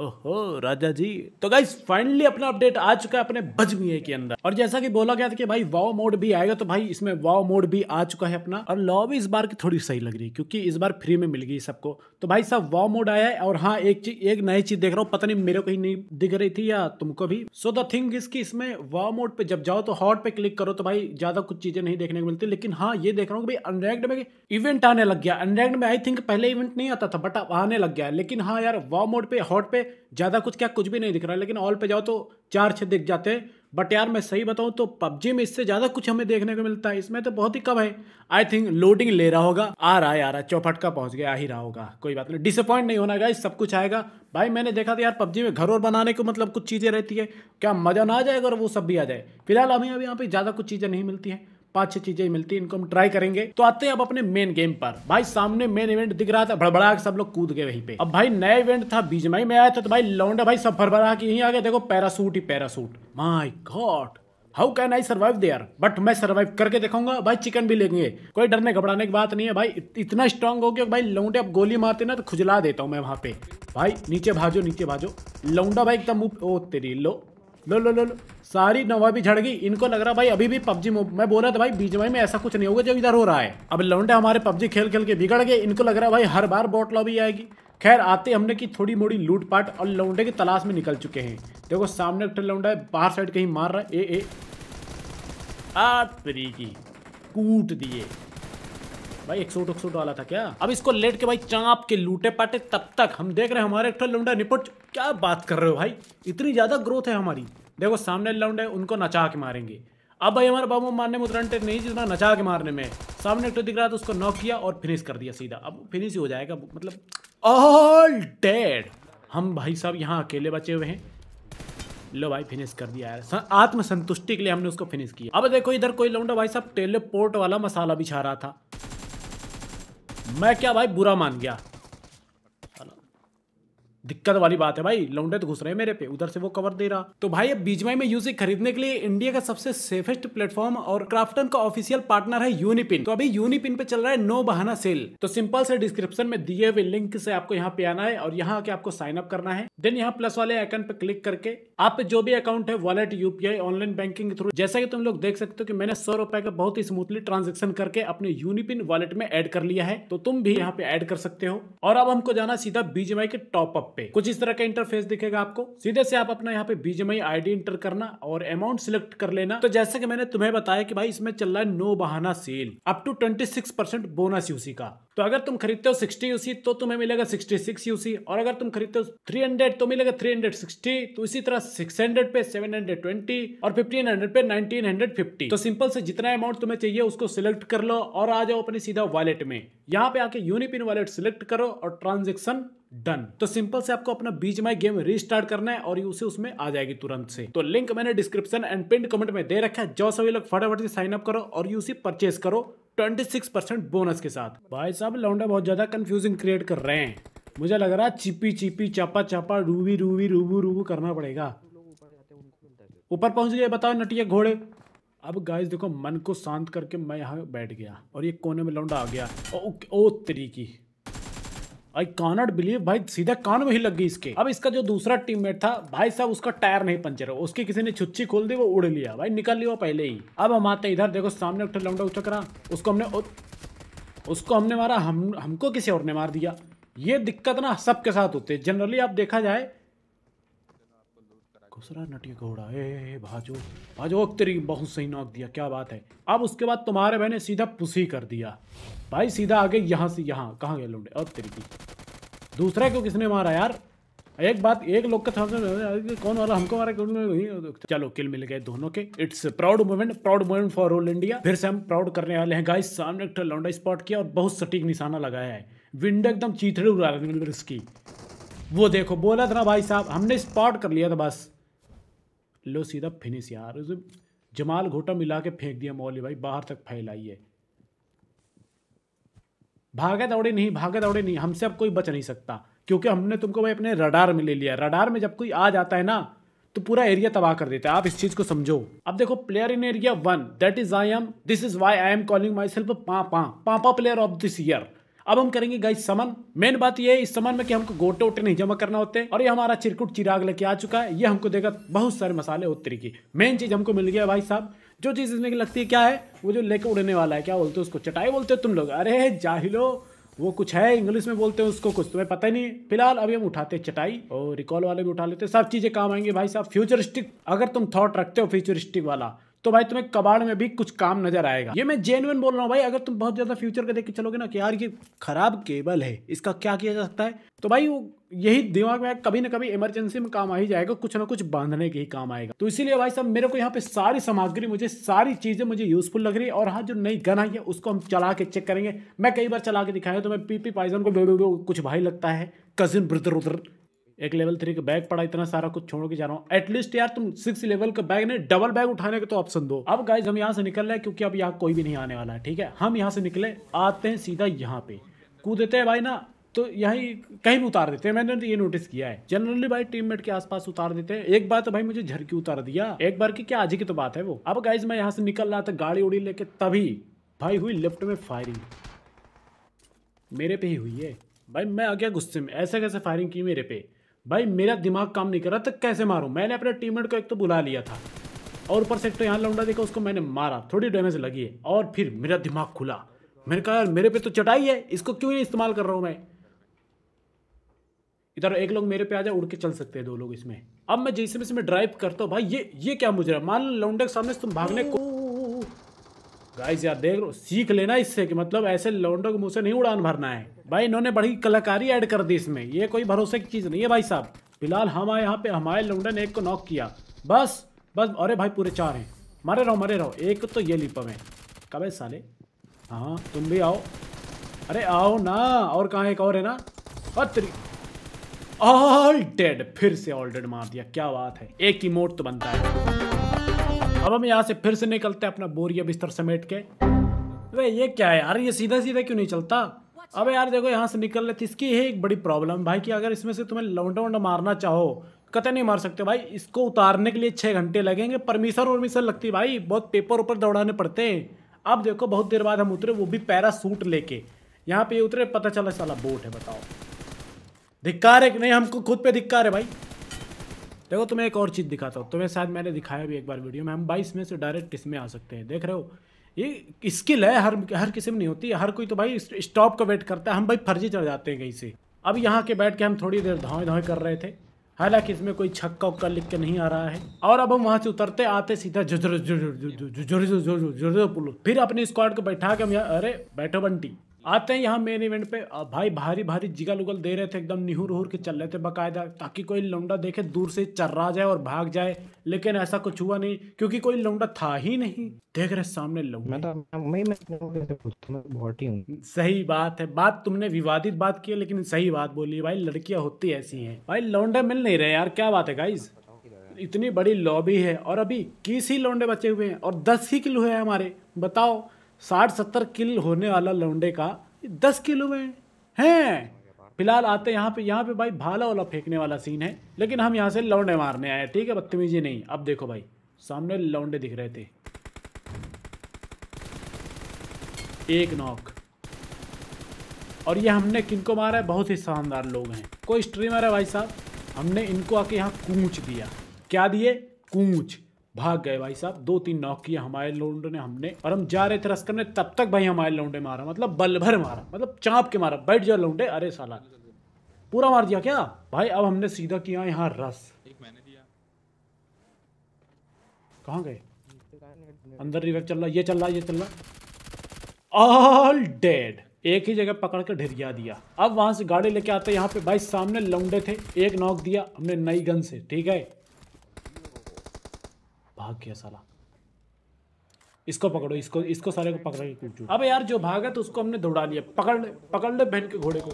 ओहो राजा जी तो guys finally अपना अपडेट आ चुका है अपने बजमिए के अंदर और जैसा कि बोला गया था कि भाई वाव मोड भी आएगा तो भाई इसमें वाव मोड भी आ चुका है अपना और लॉ भी इस बार की थोड़ी सही लग रही है क्योंकि इस बार फ्री में मिल गई सबको तो भाई साहब वाओ मोड आया है और हाँ एक चीज एक नई चीज देख रहा हूँ पता नहीं मेरे को ही नहीं दिख रही थी या तुमको भी सो द थिंग इज की इसमें वाओ मोड पे जब जाओ तो हॉट पे क्लिक करो तो भाई ज्यादा कुछ चीजें नहीं देखने को मिलती लेकिन हाँ ये देख रहा हूँ भाई में इवेंट आने लग गया अनरैंक्ड में आई थिंक पहले इवेंट नहीं आता था बट आने लग गया लेकिन हाँ यार वाओ मोड पे हॉट पे ज़्यादा कुछ क्या कुछ भी नहीं दिख रहा लेकिन ऑल पे जाओ तो चार छः दिख जाते हैं बट यार मैं सही बताऊं तो पबजी में इससे ज़्यादा कुछ हमें देखने को मिलता है इसमें तो बहुत ही कम है आई थिंक लोडिंग ले रहा होगा आ रहा है आ रहा है चौपट का पहुँच गया आ ही रहा होगा कोई बात नहीं डिसअपॉइंट नहीं होना गाई सब कुछ आएगा भाई मैंने देखा था यार पबजी में घर और बनाने को मतलब कुछ चीज़ें रहती है क्या मज़ा ना आ जाएगा और वो सब भी आ जाए फिलहाल अभी अभी यहाँ पर ज़्यादा कुछ चीज़ें नहीं मिलती हैं पांच छह चीजें मिलती इनको हम ट्राई करेंगे तो आते हैं अब अपने मेन गेम पर भाई सामने मेन इवेंट दिख रहा था भड़बड़ा के सब लोग कूद गए वहीं पे अब भाई नया इवेंट था बीज मई में आया था तो भाई लौंडा भाई सब भरभरा के यहीं आ गए देखो पैरासूट ही parachute my god how can I survive there but मैं सर्वाइव करके देखूंगा भाई चिकन भी लेंगे कोई डरने घबराने की बात नहीं है भाई इतना स्ट्रांग हो गया भाई लौंडे अब गोली मारते ना तो खुजला देता हूँ मैं वहां पे भाई नीचे भाजो नीचे भाजो लौंडा भाई एकदम ओ तेरी लो लो लो लो लो सारी नवा भी झड़ गई इनको लग रहा भाई अभी भी पबजी मैं बोला था भाई बीच में ऐसा कुछ नहीं होगा जो इधर हो रहा है अब लौंडे हमारे पबजी खेल खेल के बिगड़ गए इनको लग रहा भाई हर बार बोट भी आएगी खैर आते हमने की थोड़ी मोड़ी लूटपाट और लौंडे की तलाश में निकल चुके हैं देखो सामने एक लौंडा है बाहर साइड कहीं मार रहा है ए ए आत की कूट दिए भाई एक सूट सूट वाला था क्या अब इसको लेट के भाई चाप के लूटे पाटे तब तक हम देख रहे हैं हमारे एक लौंडा निपट क्या बात कर रहे हो भाई इतनी ज़्यादा ग्रोथ है हमारी देखो सामने लौंडे उनको नचा के मारेंगे अब भाई हमारे बाबू मारने में उतरनटे नहीं जितना नचा के मारने में सामने एक दिख रहा था उसको नॉक किया और फिनिश कर दिया सीधा अब फिनिश ही हो जाएगा मतलब ऑल डेड हम भाई साहब यहाँ अकेले बचे हुए हैं लो भाई फिनिश कर दिया यार आत्मसंतुष्टि के लिए हमने उसको फिनिश किया अब देखो इधर कोई लौंडा भाई साहब टेलीपोर्ट वाला मसाला बिछा रहा था मैं क्या भाई बुरा मान गया दिक्कत वाली बात है भाई लौंडे तो घुस रहे हैं मेरे पे उधर से वो कवर दे रहा तो भाई अब बीजमाई में यूसी खरीदने के लिए इंडिया का सबसे सेफेस्ट प्लेटफॉर्म और क्राफ्टन का ऑफिशियल पार्टनर है यूनिपिन तो अभी यूनिपिन पे चल रहा है नो बहाना सेल तो सिंपल से डिस्क्रिप्शन में दिए हुए लिंक से आपको यहाँ पे आना है और यहाँ आके आपको साइन अप करना है देन यहाँ प्लस वाले आइकन पे क्लिक करके आप जो भी अकाउंट है वॉलेट यूपीआई ऑनलाइन बैंकिंग के थ्रू जैसा की तुम लोग देख सकते हो कि मैंने सौ रुपए का बहुत ही स्मूथली ट्रांजेक्शन करके अपने यूनिपिन वॉलेट में एड कर लिया है तो तुम भी यहाँ पे एड कर सकते हो और अब हमको जाना सीधा बीजमाई के टॉपअप पे कुछ इस तरह का इंटरफेस दिखेगा आपको सीधे से आप अपना यहाँ पे बीजेमई आईडी इंटर करना और अमाउंट सिलेक्ट कर लेना तो जैसे कि मैंने तुम्हें बताया कि भाई इसमें चल रहा है नो बहाना sale up to twenty percent bonus UC का तो अगर तुम खरीदते हो सिक्सटी यूसी तो तुम्हें मिलेगा सिक्सटी यूसी और अगर तुम खरीदते हो थ्री तो मिलेगा थ्री तो इसी तरह सिक्स पे सेवन और फिफ्टीन पे नाइनटीन तो सिंपल से जितना अमाउंट तुम्हें चाहिए उसको सिलेक्ट कर लो और आ जाओ अपने सीधा वॉलेट में यहाँ पे आके यूनिपिन वॉलेट सिलेक्ट करो और ट्रांजेक्शन डन तो सिंपल से आपको अपना बीच माई गेम रिस्टार्ट करना है और उसे उसमें आ जाएगी तुरंत से तो लिंक मैंने डिस्क्रिप्शन एंड पिंड कमेंट में दे रखा है जो सभी लोग फटाफट से साइन अप करो और यूसी परचेस करो 26 परसेंट बोनस के साथ भाई साहब लौंडा बहुत ज्यादा कंफ्यूजिंग क्रिएट कर रहे हैं मुझे लग रहा है चिपी चिपी चापा चापा रूवी रूवी रूबू रूबू करना पड़ेगा ऊपर पहुंच गए बताओ नटिया घोड़े अब गाइस देखो मन को शांत करके मैं यहाँ बैठ गया और ये कोने में लौंडा आ गया ओ, ओ तरीकी आई कॉनट बिलीव भाई सीधा कान में ही लग गई इसके अब इसका जो दूसरा टीममेट था भाई साहब उसका टायर नहीं पंचर हो उसकी किसी ने छुच्ची खोल दी वो उड़ लिया भाई निकल लिया पहले ही अब हम आते इधर देखो सामने उठा लौंडा उठक करा उसको हमने उसको हमने मारा हम हमको किसी और ने मार दिया ये दिक्कत ना सबके साथ होती है जनरली आप देखा जाए दूसरा नटी घोड़ा ए भाजो भाजो तेरी बहुत सही नौक दिया क्या बात है अब उसके बाद तुम्हारे मैंने सीधा पुसी कर दिया भाई सीधा आगे यहाँ से यहाँ कहाँ गए लौंडे और तेरी की दूसरा को किसने मारा यार एक बात एक लोग का था कौन वाला हमको मारा क्यों चलो किल मिल गए दोनों के it's proud moment proud moment for all India फिर से हम प्राउड करने वाले हैं गाइस सामने एक लौंडा स्पॉट किया और बहुत सटीक निशाना लगाया है विंडो एकदम चीथड़े उड़ा रही उसकी वो देखो बोला था ना भाई साहब हमने स्पॉट कर लिया था बस लो सीधा फिनिश यार जमाल घोटा मिला के फेंक दिया मौली भाई बाहर तक फैलाइए भागे दौड़े नहीं भागे दौड़े नहीं हमसे अब कोई बच नहीं सकता क्योंकि हमने तुमको भाई अपने रडार में ले लिया रडार में जब कोई आ जाता है ना तो पूरा एरिया तबाह कर देता है आप इस चीज को समझो अब देखो player in area one that is I am this is why I am calling myself papa papa player of this year अब हम करेंगे गाइस समन मेन बात ये है इस समन में कि हमको गोटे वोटे नहीं जमा करना होते और ये हमारा चिरकुट चिराग लेके आ चुका है ये हमको देगा बहुत सारे मसाले उत्तरी की मेन चीज हमको मिल गया भाई साहब जो चीज़ इसमें लगती है क्या है वो जो लेके उड़ने वाला है क्या बोलते हो उसको चटाई बोलते हो तुम लोग अरे जाहिलो वो कुछ है इंग्लिश में बोलते हैं उसको कुछ तुम्हें पता ही नहीं फिलहाल अभी हम उठाते हैं चटाई और रिकॉल वाले भी उठा लेते हैं सब चीज़ें काम आएंगे भाई साहब फ्यूचरिस्टिक अगर तुम थॉट रखते हो फ्यूचरिस्टिक वाला तो भाई तुम्हें कबाड़ में भी कुछ काम नजर आएगा ये मैं जेनुअन बोल रहा हूँ भाई अगर तुम बहुत ज्यादा फ्यूचर का देख के चलोगे ना कि यार ये खराब केबल है इसका क्या किया जा सकता है तो भाई वो यही दिमाग में कभी ना कभी इमरजेंसी में काम आ ही जाएगा कुछ ना कुछ बांधने के ही काम आएगा तो इसीलिए भाई साहब मेरे को यहाँ पे सारी सामग्री मुझे सारी चीजें मुझे यूजफुल लग रही है और हाँ जो नई गन आई है उसको हम चला के चेक करेंगे मैं कई बार चला के दिखाया तो मैं पीपी पाइजन को कुछ भाई लगता है कजिन ब्रदर उधर एक लेवल थ्री का बैग पड़ा इतना सारा कुछ छोड़ के जा रहा हूँ एटलीस्ट यार तुम सिक्स लेवल का बैग नहीं डबल बैग उठाने का तो ऑप्शन दो अब गाइज हम यहाँ से निकल रहे हैं क्योंकि अब यहाँ कोई भी नहीं आने वाला है ठीक है हम यहाँ से निकले आते हैं सीधा यहाँ पे कूदते हैं भाई ना तो यही कहीं भी उतार देते हैं मैंने तो ये नोटिस किया है जनरली भाई टीममेट के आसपास उतार देते हैं एक बार तो भाई मुझे झरकी उतार दिया एक बार की क्या आज की तो बात है वो अब गाइज मैं यहाँ से निकल रहा था गाड़ी उड़ी लेके तभी भाई हुई लेफ्ट में फायरिंग मेरे पे ही हुई है भाई मैं आ गया गुस्से में ऐसे कैसे फायरिंग की मेरे पे भाई मेरा दिमाग काम नहीं कर रहा था तो कैसे मारूं मैंने अपने टीममेट को एक तो बुला लिया था और ऊपर से एक तो यहाँ लौंडा देखा उसको मैंने मारा थोड़ी डैमेज लगी है और फिर मेरा दिमाग खुला मैंने कहा यार मेरे पे तो चटाई है इसको क्यों नहीं इस्तेमाल कर रहा हूँ मैं इधर एक लोग मेरे पे आ जाए उड़ के चल सकते हैं दो लोग इसमें अब मैं जैसे में ड्राइव करता हूँ भाई ये ये क्या मुझे मान लौंडे के सामने तुम भागने को गाइस यार देख लो सीख लेना इससे कि मतलब ऐसे लौंडों के मुंह से नहीं उड़ान भरना है भाई इन्होंने बड़ी कलाकारी ऐड कर दी इसमें ये कोई भरोसे की चीज़ नहीं है भाई साहब फिलहाल हमारे यहाँ पे हमारे लौंडे ने एक को नॉक किया बस बस अरे भाई पूरे चार हैं मरे रहो मरे रहो एक तो ये लिपम है कब है साले हाँ तुम भी आओ अरे आओ ना और कहाँ एक और है ना पत्री ऑल डेड फिर से ऑल डेड मार दिया क्या बात है एक इमोट तो बनता है अब हम यहाँ से फिर से निकलते हैं अपना बोरिया बिस्तर समेट के अरे ये क्या है यार ये सीधा सीधा क्यों नहीं चलता अबे यार देखो यहाँ से निकल लेते इसकी है एक बड़ी प्रॉब्लम भाई कि अगर इसमें से तुम्हें लौंडा वोंडा मारना चाहो कतई नहीं मार सकते भाई इसको उतारने के लिए छः घंटे लगेंगे परमिशन वर्मिशन लगती भाई बहुत पेपर ऊपर दौड़ाने पड़ते हैं अब देखो बहुत देर बाद हम उतरे वो भी पैरा सूट लेके यहाँ पे उतरे पता चला साला बोट है बताओ धिक्कार है कि नहीं हमको खुद पे धिक्कार है भाई देखो तुम्हें एक और चीज़ दिखाता हूँ तुम्हें शायद मैंने दिखाया भी एक बार वीडियो में हम बाईस में से डायरेक्ट इसमें आ सकते हैं देख रहे हो ये स्किल है हर हर किसी में नहीं होती हर कोई तो भाई स्टॉप का वेट करता है हम भाई फर्जी चढ़ जाते हैं कहीं से अब यहाँ के बैठ के हम थोड़ी देर धाएँ धोए कर रहे थे हालांकि इसमें कोई छक्का उक्का लिख के नहीं आ रहा है और अब हम वहाँ से उतरते आते सीधा झुझर झुझुर झुझुर झुझुर झुझुर फिर अपने स्क्वाड को बैठा के हम यहाँ अरे बैठो बंटी आते हैं यहाँ मेन इवेंट पे भाई भारी भारी जिगल उगल दे रहे थे एकदम निहूर उहुर के चल रहे थे बकायदा ताकि कोई लौंडा देखे दूर से चर्रा जाए और भाग जाए लेकिन ऐसा कुछ हुआ नहीं क्योंकि कोई लौंडा था ही नहीं देख रहे सामने तो, सही बात है बात तुमने विवादित बात की लेकिन सही बात बोली भाई लड़कियां होती ऐसी है भाई लौंडे मिल नहीं रहे यार क्या बात है गाइज इतनी बड़ी लॉबी है और अभी किस ही लौंडे बचे हुए हैं और दस ही किलो है हमारे बताओ साठ सत्तर किल होने वाला लौंडे का दस किलो में है फिलहाल आते यहाँ पे यहाँ पे भाई भाला वाला फेंकने वाला सीन है लेकिन हम यहाँ से लौंडे मारने आए ठीक है बदतमीजी नहीं अब देखो भाई सामने लौंडे दिख रहे थे एक नॉक और ये हमने किनको मारा है बहुत ही शानदार लोग हैं कोई स्ट्रीमर है भाई साहब हमने इनको आके यहाँ कूच दिया क्या दिए कूच भाग गए भाई साहब दो तीन नॉक किया हमारे लौंडे ने हमने और हम जा रहे थे रस करने तब तक भाई हमारे लौंडे मारा मतलब बल भर मारा मतलब चाँप के मारा बैठ जाओ लौंडे अरे साला पूरा मार दिया क्या भाई अब हमने सीधा किया यहाँ रस कहाँ गए अंदर रिवेक चल रहा ये चल रहा ये चल रहा ऑल डेड एक ही जगह पकड़ के ढिरिया दिया अब वहां से गाड़ी लेके आते यहाँ पे भाई सामने लौंडे थे एक नॉक दिया हमने नई गन से ठीक है भाग गया साला इसको पकड़ो इसको इसको सारे को पकड़ के कूटो अब यार जो भागा तो उसको हमने दौड़ा लिया पकड़ ले पकड़ ले बहन के घोड़े को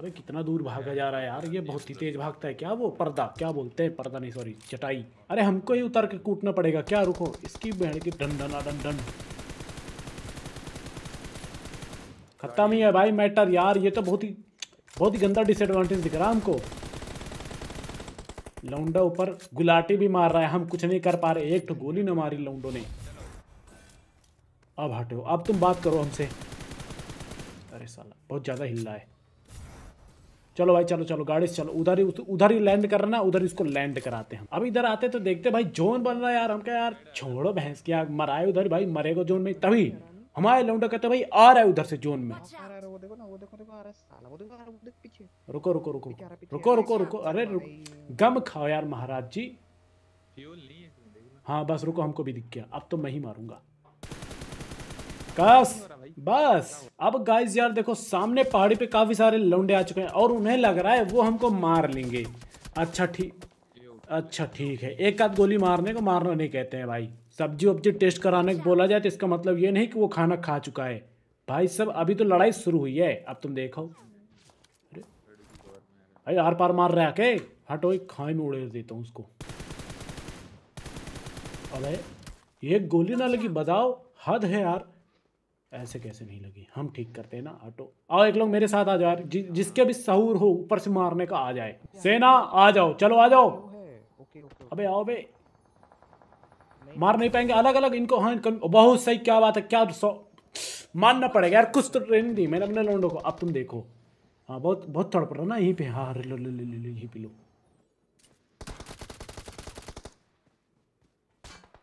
अरे कितना दूर भागा जा रहा है यार ये बहुत ही तेज भागता है क्या वो पर्दा क्या बोलते हैं पर्दा नहीं सॉरी चटाई अरे हमको ही उतर के कूटना पड़ेगा क्या रुको इसकी बहन की डन डन डन डन खत्म ही है भाई मैटर यार ये तो बहुत ही बहुत ही गंदा डिसएडवांटेज दिख रहा है हमको लौंडा ऊपर गुलाटी भी मार रहा है हम कुछ नहीं कर पा रहे एक तो गोली ना मारी लौंडो ने अब हटो अब तुम बात करो हमसे अरे साला बहुत ज़्यादा हिल रहा है चलो भाई चलो चलो गाड़ी से चलो उधर ही उधर ही लैंड करना उधर इसको लैंड कराते हैं अब इधर आते तो देखते भाई जोन बन रहा है यार हम क्या यार छोड़ो भैंस क्या मराए उधर भाई मरेगा जोन में तभी हमारे लौंडा कहते भाई आ रहा है उधर से जोन में अच्छा। देखो देखो आ रहा है साला वो देखो आ रहा है पीछे रुको रुको रुको रुको रुको रुको अरे गम खाओ यार महाराज जी है हाँ बस रुको हमको भी दिख गया अब तो मैं ही मारूंगा बस बस अब गाइस यार देखो सामने पहाड़ी पे काफी सारे लौंडे आ चुके हैं और उन्हें लग रहा है वो हमको मार लेंगे अच्छा ठीक अच्छा ठीक है एक आध गोली मारने को मारना नहीं कहते हैं भाई सब्जी वब्जी टेस्ट कराने को अच्छा। बोला जाए तो इसका मतलब ये नहीं कि वो खाना खा चुका है भाई सब अभी तो लड़ाई शुरू हुई है अब तुम देखो अरे भाई आर पार मार रहा है के हटो एक खाई में उड़े देता हूँ उसको अरे ये गोली ना लगी बताओ हद है यार ऐसे कैसे नहीं लगी हम ठीक करते हैं ना ऑटो आओ एक लोग मेरे साथ आ जाओ यार जि, जिसके भी सहूर हो ऊपर से मारने का आ जाए सेना आ जाओ चलो आ जाओ अबे आओ बे मार नहीं पाएंगे अलग अलग इनको हाँ बहुत सही क्या बात है क्या सौ मानना पड़ेगा यार कुछ तो ट्रेनिंग दी मैंने अपने लोडो को अब तुम देखो हाँ बहुत बहुत थोड़ा पड़ रहा ना यहीं पे हाँ अरे लो लो लो लो यहीं पे लो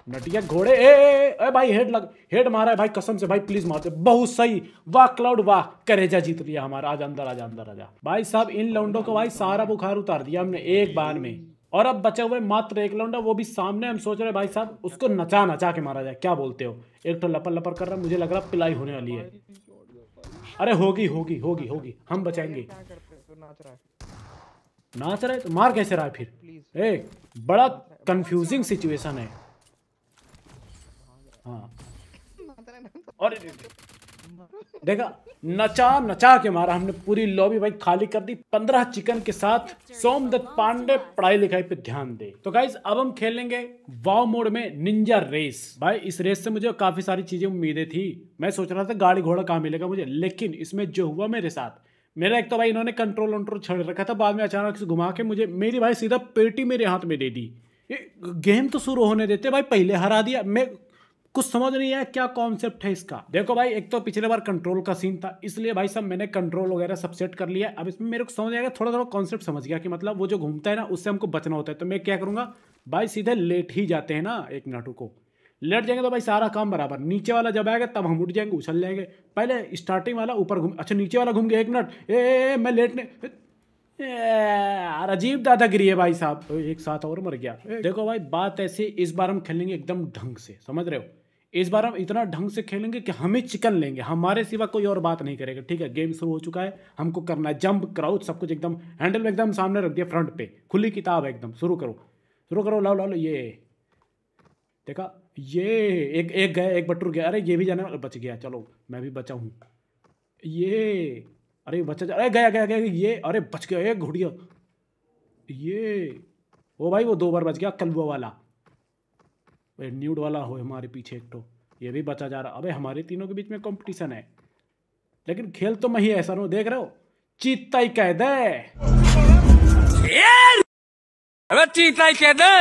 नटिया घोड़े ए, ए, ए भाई हेड लग हेड मारा है भाई कसम से भाई प्लीज मारते बहुत सही वाह क्लाउड वाह करेजा जीत लिया हमारा आज अंदर आजा अंदर आजा भाई साहब इन लौंडो को भाई सारा बुखार उतार दिया हमने एक बार में और अब बचे हुए मात्र एक लौंडा वो भी सामने हम सोच रहे भाई साहब उसको नचा नचा के मारा जाए क्या बोलते हो एक तो लपर लपर कर रहा मुझे लग रहा पिलाई होने वाली है अरे होगी होगी होगी होगी हम बचाएंगे तो नाच रहा है तो मार कैसे रहा है फिर ए बड़ा कंफ्यूजिंग अच्छा। सिचुएशन है हाँ और हाँ। देखा नचा नचा के मारा हमने पूरी लॉबी भाई खाली कर दी पंद्रह चिकन के साथ सोमदत्त पांडे पढ़ाई लिखाई पे ध्यान दे तो गाइज अब हम खेलेंगे वाव मोड में निंजा रेस भाई इस रेस से मुझे काफी सारी चीजें उम्मीदें थी मैं सोच रहा था गाड़ी घोड़ा कहाँ मिलेगा मुझे लेकिन इसमें जो हुआ मेरे साथ मेरा एक तो भाई इन्होंने कंट्रोल वंट्रोल छड़ रखा था बाद में अचानक से घुमा के मुझे मेरी भाई सीधा पेटी मेरे हाथ में दे दी गेम तो शुरू होने देते भाई पहले हरा दिया मैं कुछ समझ नहीं आया क्या कॉन्सेप्ट है इसका देखो भाई एक तो पिछले बार कंट्रोल का सीन था इसलिए भाई सब मैंने कंट्रोल वगैरह सब सेट कर लिया अब इसमें मेरे को समझ आएगा थोड़ा थोड़ा कॉन्सेप्ट समझ गया कि मतलब वो जो घूमता है ना उससे हमको बचना होता है तो मैं क्या करूँगा भाई सीधे लेट ही जाते हैं ना एक नाटू को लेट जाएंगे तो भाई सारा काम बराबर नीचे वाला जब आएगा तब हम उठ जाएंगे उछल जाएंगे पहले स्टार्टिंग वाला ऊपर घूम अच्छा नीचे वाला घूम गया एक मिनट ए मैं लेट यार अजीब दादागिरी है भाई साहब एक साथ और मर गया देखो भाई बात ऐसी इस बार हम खेलेंगे एकदम ढंग से समझ रहे हो इस बार हम इतना ढंग से खेलेंगे कि हमें चिकन लेंगे हमारे सिवा कोई और बात नहीं करेगा ठीक है गेम शुरू हो चुका है हमको करना है जंप क्राउच सब कुछ एकदम हैंडल में एकदम सामने रख दिया फ्रंट पे खुली किताब है एकदम शुरू करो शुरू करो लाओ लाओ ये देखा ये एक एक गया एक बटर गया अरे ये भी जाने वाला बच गया चलो मैं भी बचा हूँ ये अरे बचा अरे गया गया गया ये अरे बच गया ये घुड़िया ये वो भाई वो दो बार बच गया कलवा वाला भाई न्यूड वाला हो हमारे पीछे एक तो ये भी बचा जा रहा अबे हमारे तीनों के बीच में कंपटीशन है लेकिन खेल तो मैं ही ऐसा हूँ देख रहे हो चीता ही कह दे अबे चीता ही कह दे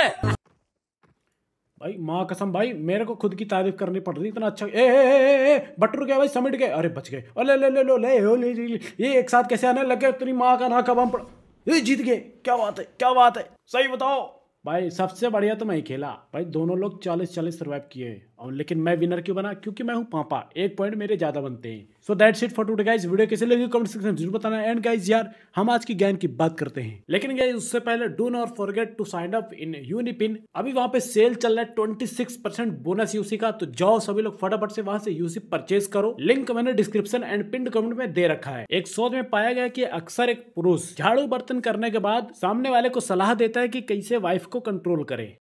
भाई माँ कसम भाई मेरे को खुद की तारीफ करनी पड़ रही इतना अच्छा ए ए ए ए, ए बटर गया भाई समेट गए अरे बच गए और ले ले ले लो ले हो ले, ले, ले, ले ये एक साथ कैसे आने लगे तेरी माँ का ना कब हम पड़ ये जीत गए क्या बात है क्या बात है सही बताओ भाई सबसे बढ़िया तो मैं ही खेला भाई दोनों लोग चालीस चालीस सर्वाइव किए और लेकिन मैं विनर क्यों बना क्योंकि मैं हूँ पापा एक पॉइंट मेरे ज़्यादा बनते हैं so that's it for today guys video कैसे लगी कमेंट सेक्शन जरूर बताना एंड गाइज यार हम आज की गेम की बात करते हैं लेकिन गाइज उससे पहले do not forget to sign up in UniPin अभी वहाँ पे सेल चल रहा है twenty six percent bonus UC का तो जाओ सभी लोग फटाफट से वहाँ से यूसी परचेज करो लिंक मैंने डिस्क्रिप्शन एंड पिन कमेंट में दे रखा है एक शोध में पाया गया की अक्सर एक पुरुष झाड़ू बर्तन करने के बाद सामने वाले को सलाह देता है की कैसे वाइफ लाइफ को कंट्रोल करें